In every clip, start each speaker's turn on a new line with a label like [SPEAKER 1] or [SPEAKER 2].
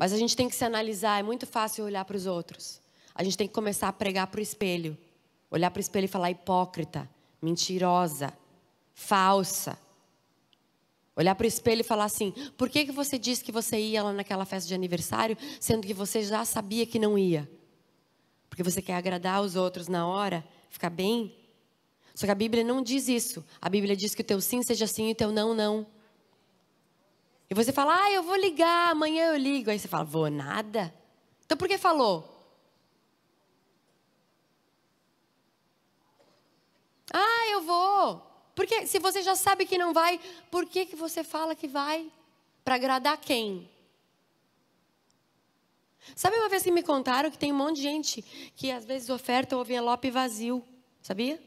[SPEAKER 1] Mas a gente tem que se analisar, é muito fácil olhar para os outros. A gente tem que começar a pregar para o espelho. Olhar para o espelho e falar hipócrita, mentirosa, falsa. Olhar para o espelho e falar assim: por que, que você disse que você ia lá naquela festa de aniversário, sendo que você já sabia que não ia? Porque você quer agradar os outros na hora, ficar bem? Só que a Bíblia não diz isso. A Bíblia diz que o teu sim seja sim e o teu não, não. E você fala, ah, eu vou ligar, amanhã eu ligo. Aí você fala, vou nada. Então por que falou? Ah, eu vou. Porque se você já sabe que não vai, por que, que você fala que vai? Para agradar quem? Sabe uma vez que me contaram que tem um monte de gente que às vezes oferta o envelope vazio, sabia?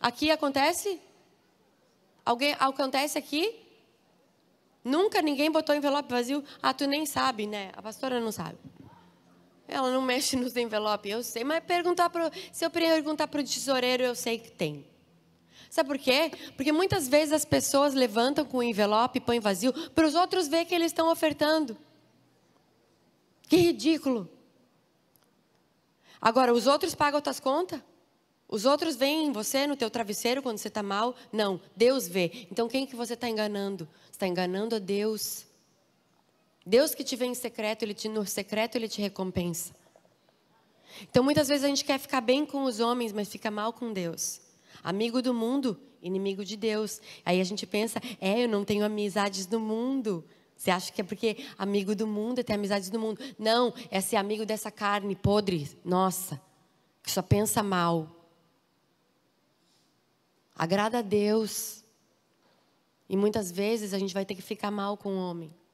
[SPEAKER 1] Aqui acontece? Alguém acontece aqui? Nunca ninguém botou envelope vazio. Ah, tu nem sabe, né? A pastora não sabe. Ela não mexe nos envelopes, eu sei, mas perguntar pro, se eu perguntar para o tesoureiro, eu sei que tem. Sabe por quê? Porque muitas vezes as pessoas levantam com o envelope, põem vazio, para os outros ver que eles estão ofertando. Que ridículo. Agora, os outros pagam as tuas contas? Os outros veem você no teu travesseiro quando você está mal? Não, Deus vê. Então quem que você está enganando? Está enganando a Deus. Deus que te vê em secreto, ele te no secreto ele te recompensa. Então muitas vezes a gente quer ficar bem com os homens, mas fica mal com Deus. Amigo do mundo, inimigo de Deus. Aí a gente pensa, é, eu não tenho amizades no mundo. Você acha que é porque amigo do mundo é ter amizades do mundo? Não, é ser amigo dessa carne podre, nossa, que só pensa mal. Agrada a Deus. E muitas vezes a gente vai ter que ficar mal com o homem.